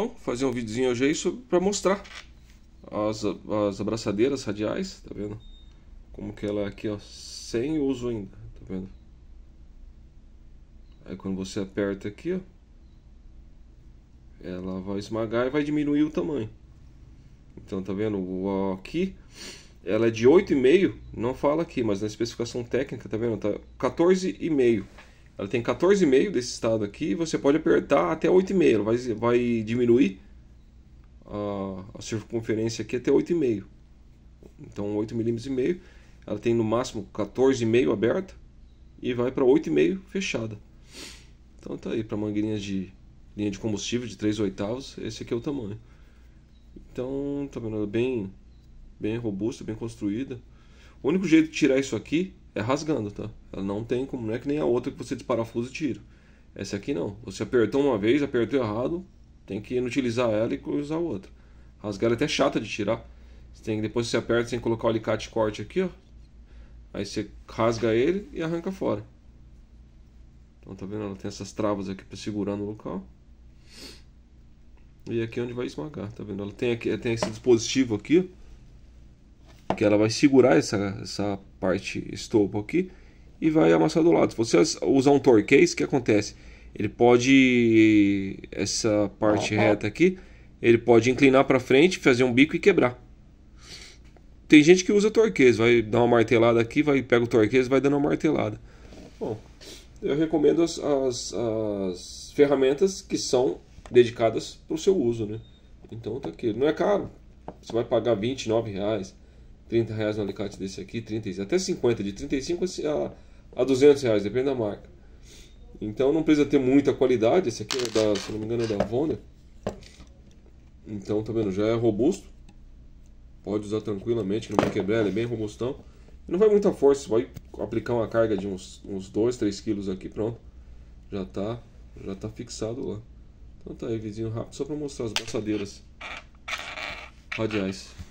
Bom, fazer um videozinho hoje aí para mostrar as, as abraçadeiras radiais, tá vendo? Como que ela é aqui, ó, sem uso ainda, tá vendo? Aí quando você aperta aqui, ó, ela vai esmagar e vai diminuir o tamanho. Então, tá vendo? O, aqui, ela é de 8,5, não fala aqui, mas na especificação técnica, tá vendo? Tá 14,5. Ela tem 14,5 desse estado aqui. Você pode apertar até 8,5. Ela vai, vai diminuir a, a circunferência aqui até 8,5. Então 8 milímetros e meio. Ela tem no máximo 14,5 aberta e vai para 8,5 fechada. Então tá aí para mangueirinhas de linha de combustível de 3 oitavos, esse aqui é o tamanho. Então, tá vendo, é bem bem robusta, bem construída. O único jeito de tirar isso aqui é rasgando, tá? Ela não tem como, não é que nem a outra que você desparafusa e tira. Essa aqui não. Você apertou uma vez, apertou errado, tem que inutilizar ela e usar a outra. Rasgar ela é até chata de tirar. Você tem, depois você aperta, sem colocar o alicate corte aqui, ó. Aí você rasga ele e arranca fora. Então tá vendo? Ela tem essas travas aqui para segurar no local. E aqui é onde vai esmagar, tá vendo? Ela tem, aqui, tem esse dispositivo aqui, que ela vai segurar essa, essa parte estopa aqui e vai amassar do lado. Se você usar um torquês, o que acontece? Ele pode essa parte reta aqui, ele pode inclinar para frente, fazer um bico e quebrar. Tem gente que usa torquês, vai dar uma martelada aqui, vai pega o torquês, vai dando uma martelada. Bom, eu recomendo as, as, as ferramentas que são dedicadas para o seu uso, né? Então tá aqui, não é caro. Você vai pagar 29 reais. 30 reais no alicate desse aqui, 30, até 50, de 35 assim, a, a 200 reais, depende da marca. Então não precisa ter muita qualidade, esse aqui é da, se não me engano é da Vonner. Né? Então tá vendo, já é robusto, pode usar tranquilamente, que não vai quebrar, ele é bem robustão. Não vai muita força, vai aplicar uma carga de uns, uns 2, 3 quilos aqui, pronto. Já tá, já tá fixado lá. Então tá aí, vizinho rápido, só para mostrar as braçadeiras radiais.